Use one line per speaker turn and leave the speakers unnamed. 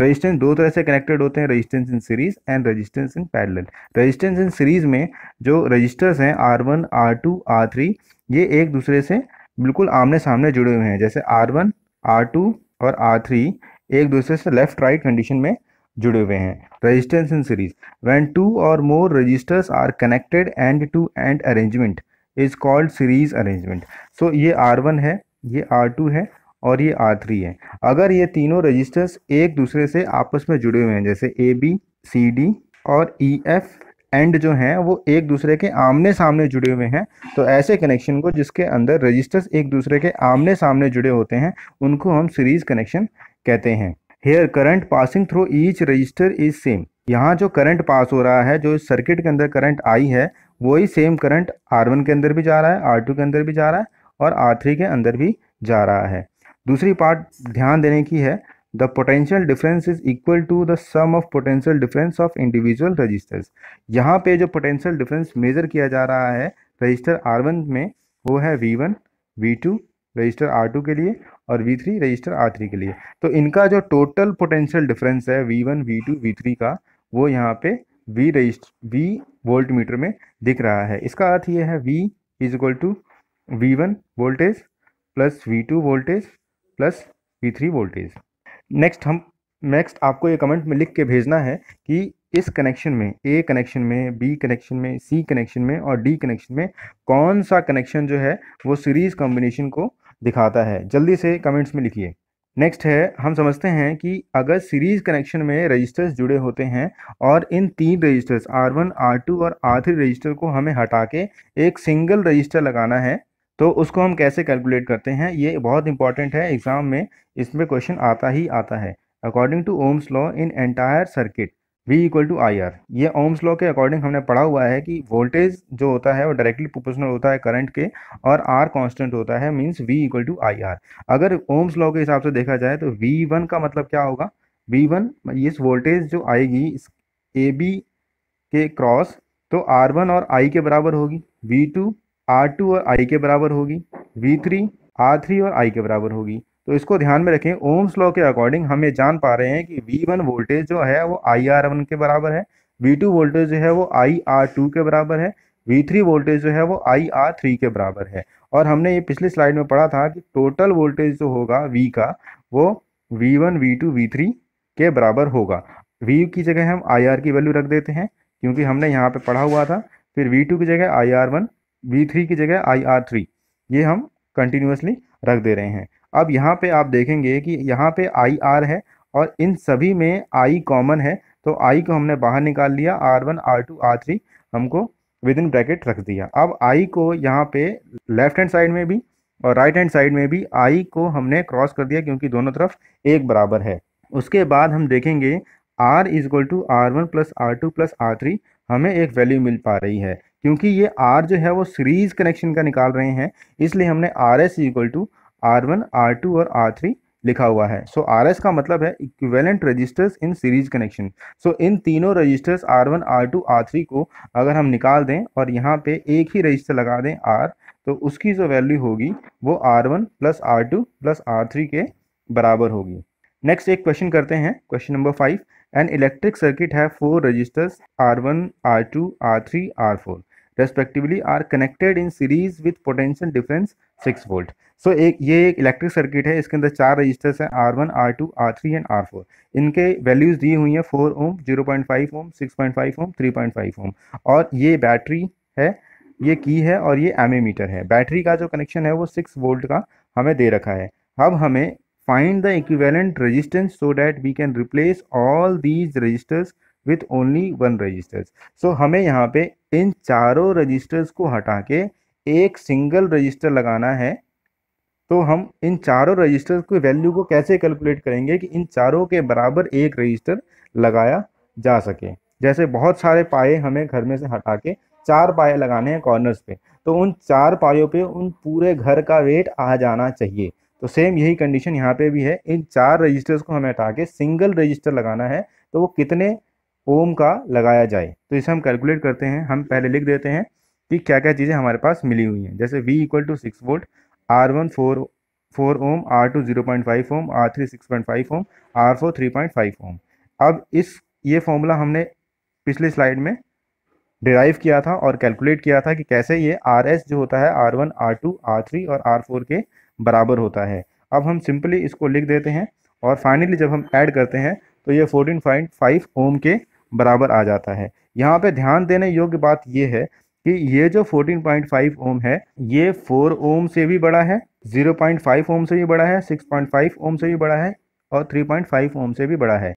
resistance दो तरह से कनेक्टेड होते हैं resistance in series and resistance in parallel resistance in series में जो रजिस्टर्स हैं R one R two R three ये एक दूसरे से बिल्कुल आमने सामने जुड़े हुए हैं जैसे आर वन आर टू और आर थ्री एक दूसरे से लेफ्ट राइट कंडीशन में जुड़े हुए हैं resistance in series one two और more resistors are connected end to end arrangement is called series arrangement so ये आर वन है ये आर टू है और ये आर थ्री है अगर ये तीनों रजिस्टर्स एक दूसरे से आपस में जुड़े हुए हैं जैसे ए बी सी डी और ई एफ एंड जो हैं वो एक दूसरे के आमने सामने जुड़े हुए हैं तो ऐसे कनेक्शन को जिसके अंदर रजिस्टर्स एक दूसरे के आमने सामने जुड़े होते हैं उनको हम सीरीज कनेक्शन कहते हैं here current passing through each resistor is same यहाँ जो करंट पास हो रहा है जो इस सर्किट के अंदर करंट आई है वही सेम करंट आर वन के अंदर भी जा रहा है आर टू के अंदर भी जा रहा है और आर थ्री के अंदर भी जा रहा है दूसरी पार्ट ध्यान देने की है the potential difference is equal to the sum of potential difference of individual resistors यहाँ पे जो पोटेंशियल डिफरेंस मेजर किया जा रहा है रजिस्टर आर वन में वो है V one V two resistor R two के लिए और V three resistor R three के लिए तो इनका जो टोटल पोटेंशियल डिफरेंस है V one V two V three का वो यहाँ पे V resistor V voltmeter में दिख रहा है इसका अर्थ ये है V is equal to V one voltage plus V two voltage plus V three voltage next हम नेक्स्ट आपको ये कमेंट में लिख के भेजना है कि इस कनेक्शन में ए कनेक्शन में बी कनेक्शन में सी कनेक्शन में और डी कनेक्शन में कौन सा कनेक्शन जो है वो सीरीज़ कॉम्बिनेशन को दिखाता है जल्दी से कमेंट्स में लिखिए नेक्स्ट है हम समझते हैं कि अगर सीरीज़ कनेक्शन में रजिस्टर्स जुड़े होते हैं और इन तीन रजिस्टर्स R1, R2 और R3 रजिस्टर को हमें हटा के एक सिंगल रजिस्टर लगाना है तो उसको हम कैसे कैलकुलेट करते हैं ये बहुत इंपॉर्टेंट है एग्ज़ाम में इसमें क्वेश्चन आता ही आता है according to Ohm's law in entire circuit V equal to I R ये ओम्स लॉ के अकॉर्डिंग हमने पढ़ा हुआ है कि वोल्टेज जो होता है वो डायरेक्टली प्रोपोर्शनल होता है करंट के और आर कांस्टेंट होता है means V equal to I R अगर ओम्स लॉ के हिसाब से देखा जाए तो वी वन का मतलब क्या होगा वी वन इस वोल्टेज जो आएगी इस ए बी के क्रॉस तो आर वन और आई के बराबर होगी वी टू आर टू और आई के बराबर होगी वी थ्री आर थ्री और आई के बराबर होगी तो इसको ध्यान में रखें ओम्स लॉ के अकॉर्डिंग हम ये जान पा रहे हैं कि वी वन वोल्टेज जो है वो आई आर वन के बराबर है वी टू वोल्टेज जो है वो आई आर टू के बराबर है वी थ्री वोल्टेज जो है वो आई आर थ्री के बराबर है और हमने ये पिछली स्लाइड में पढ़ा था कि टोटल वोल्टेज जो होगा वी का वो V one V two V three के बराबर होगा वी की जगह हम आई आर की वैल्यू रख देते हैं क्योंकि हमने यहाँ पे पढ़ा हुआ था फिर वी टू की जगह I R one V three की जगह आई आर थ्री ये हम कंटिन्यूसली रख दे रहे हैं अब यहाँ पे आप देखेंगे कि यहाँ पे आई आर है और इन सभी में आई कॉमन है तो आई को हमने बाहर निकाल लिया R one R two R three हमको विद इन ब्रैकेट रख दिया अब आई को यहाँ पे लेफ्ट हैंड साइड में भी और राइट हैंड साइड में भी आई को हमने क्रॉस कर दिया क्योंकि दोनों तरफ एक बराबर है उसके बाद हम देखेंगे R is equal to R one plus R two plus R three हमें एक वैल्यू मिल पा रही है क्योंकि ये आर जो है वो सीरीज कनेक्शन का निकाल रहे हैं इसलिए हमने R S equal to R one R two और आर थ्री लिखा हुआ है सो आर एस का मतलब है equivalent resistors in series connection so इन तीनों resistors R one R two R three को अगर हम निकाल दें और यहाँ पे एक ही रजिस्टर लगा दें आर तो उसकी जो वैल्यू होगी वो R one plus R two plus R three के बराबर होगी नेक्स्ट एक क्वेश्चन करते हैं question number five an electric circuit है four resistors R one R two R three R four respectively are connected in series with potential difference six volt so एक ये एक इलेक्ट्रिक सर्किट है इसके अंदर चार रजिस्टर्स हैं R one R two R three and R four इनके values दी हुई हैं four ohm zero point five ohm six point five ohm three point five ohm और ये बैटरी है ये की है और ये एम मीटर है बैटरी का जो कनेक्शन है वो सिक्स वोल्ट का हमें दे रखा है अब हमें find the equivalent resistance so that we can replace all these resistors with only one resistors so हमें यहाँ पे इन चारों रजिस्टर्स को हटा के एक सिंगल रजिस्टर लगाना है तो हम इन चारों रजिस्टर्स की वैल्यू को कैसे कैलकुलेट करेंगे कि इन चारों के बराबर एक रजिस्टर लगाया जा सके जैसे बहुत सारे पाए हमें घर में से हटा के चार पाए लगाने हैं कॉर्नर्स पे तो उन चार पायों पे उन पूरे घर का वेट आ जाना चाहिए तो सेम यही कंडीशन यहाँ पे भी है इन चार रजिस्टर्स को हमें हटा के सिंगल रजिस्टर लगाना है तो वो कितने ओम का लगाया जाए तो इसे हम कैलकुलेट करते हैं हम पहले लिख देते हैं कि क्या क्या चीज़ें हमारे पास मिली हुई हैं जैसे V equal to six volt R one four four ohm R two zero point five ohm R three six point five ohm R four three point five ohm अब इस ये फॉर्मूला हमने पिछले स्लाइड में डिराइव किया था और calculate किया था कि कैसे ये आर एस जो होता है R one R two R three और आर फोर के बराबर होता है अब हम सिंपली इसको लिख देते हैं और फाइनली जब हम ऐड करते हैं तो ये फोर्टीन पॉइंट फाइव ओम के बराबर आ जाता है यहाँ पे ध्यान देने योग्य बात यह है कि ये जो 14.5 ओम है ये 4 ओम से भी बड़ा है 0.5 ओम से भी बड़ा है 6.5 ओम से भी बड़ा है और 3.5 ओम से भी बड़ा है